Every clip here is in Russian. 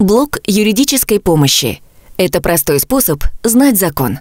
Блок юридической помощи. Это простой способ знать закон.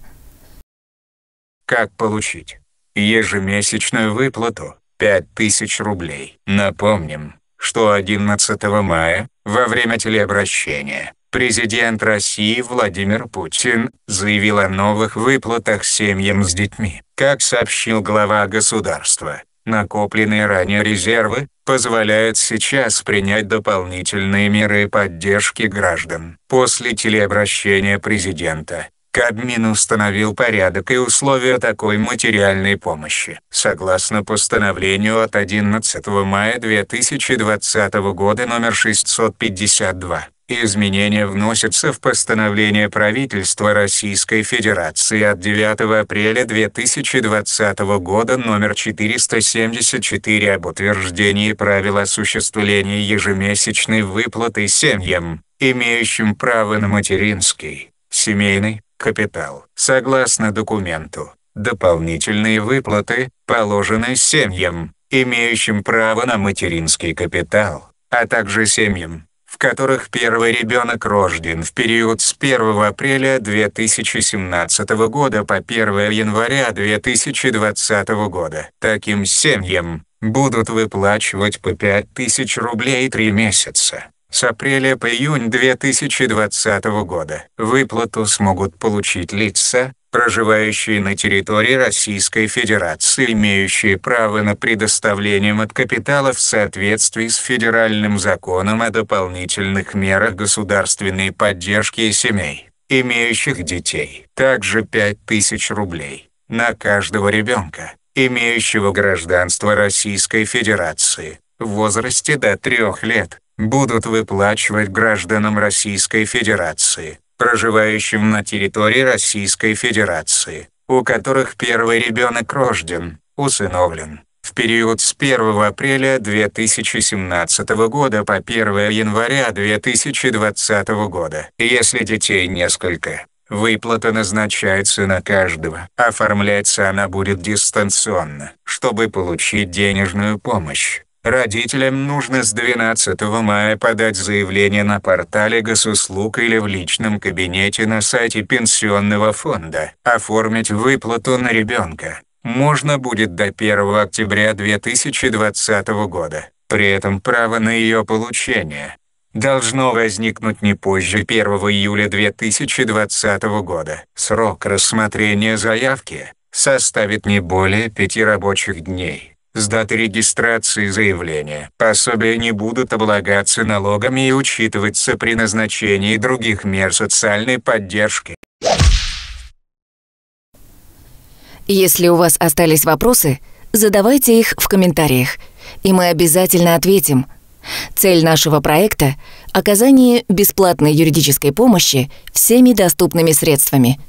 Как получить ежемесячную выплату 5000 рублей? Напомним, что 11 мая во время телеобращения президент России Владимир Путин заявил о новых выплатах семьям с детьми. Как сообщил глава государства, Накопленные ранее резервы позволяют сейчас принять дополнительные меры поддержки граждан. После телеобращения президента Кабмин установил порядок и условия такой материальной помощи. Согласно постановлению от 11 мая 2020 года номер 652, Изменения вносятся в постановление правительства Российской Федерации от 9 апреля 2020 года номер 474 об утверждении правил осуществления ежемесячной выплаты семьям, имеющим право на материнский, семейный, капитал. Согласно документу, дополнительные выплаты положены семьям, имеющим право на материнский капитал, а также семьям, в которых первый ребенок рожден в период с 1 апреля 2017 года по 1 января 2020 года. Таким семьям будут выплачивать по 5000 рублей 3 месяца. С апреля по июнь 2020 года выплату смогут получить лица, проживающие на территории Российской Федерации, имеющие право на предоставление от капитала в соответствии с Федеральным законом о дополнительных мерах государственной поддержки семей, имеющих детей. Также 5000 рублей на каждого ребенка, имеющего гражданство Российской Федерации в возрасте до 3 лет будут выплачивать гражданам Российской Федерации, проживающим на территории Российской Федерации, у которых первый ребенок рожден, усыновлен. В период с 1 апреля 2017 года по 1 января 2020 года. Если детей несколько, выплата назначается на каждого. Оформляется она будет дистанционно, чтобы получить денежную помощь. Родителям нужно с 12 мая подать заявление на портале госуслуг или в личном кабинете на сайте пенсионного фонда, оформить выплату на ребенка. Можно будет до 1 октября 2020 года. При этом право на ее получение должно возникнуть не позже 1 июля 2020 года. Срок рассмотрения заявки составит не более пяти рабочих дней с даты регистрации заявления. Пособия не будут облагаться налогами и учитываться при назначении других мер социальной поддержки. Если у вас остались вопросы, задавайте их в комментариях, и мы обязательно ответим. Цель нашего проекта – оказание бесплатной юридической помощи всеми доступными средствами –